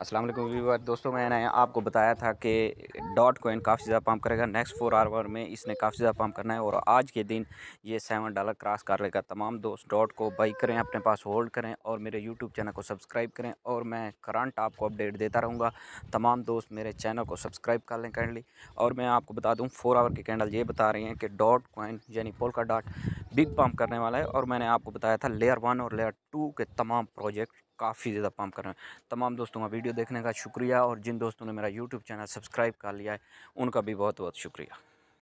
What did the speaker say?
Aslam viewer दोस्तों मैंने आपको बताया था कि डॉट कोइन काफ़ी ज़्यादा पम्प करेगा नेक्स्ट फोर आवर में इसने काफ़ी ज़्यादा पम्प करना है और आज के दिन ये सेवन डॉलर क्रॉस कर लेगा तमाम दोस्त डॉट को बाई करें अपने पास होल्ड करें और मेरे यूट्यूब चैनल को सब्सक्राइब करें और मैं करंट आपको अपडेट देता रहूँगा तमाम दोस्त मेरे चैनल को सब्सक्राइब कर लें कैंडली और मैं आपको बता दूँ फोर आवर की कैंडल ये बता रही हैं कि डॉट कोइन यानी पोल का डॉट बिग पम्प करने वाला है और मैंने आपको बताया था लेयर वन और लेयर टू के तमाम प्रोजेक्ट काफ़ी ज़्यादा पम्प कर रहे हैं तमाम दोस्तों का वीडियो देखने का शुक्रिया और जिन दोस्तों ने मेरा यूट्यूब चैनल सब्सक्राइब कर लिया है उनका भी बहुत बहुत शुक्रिया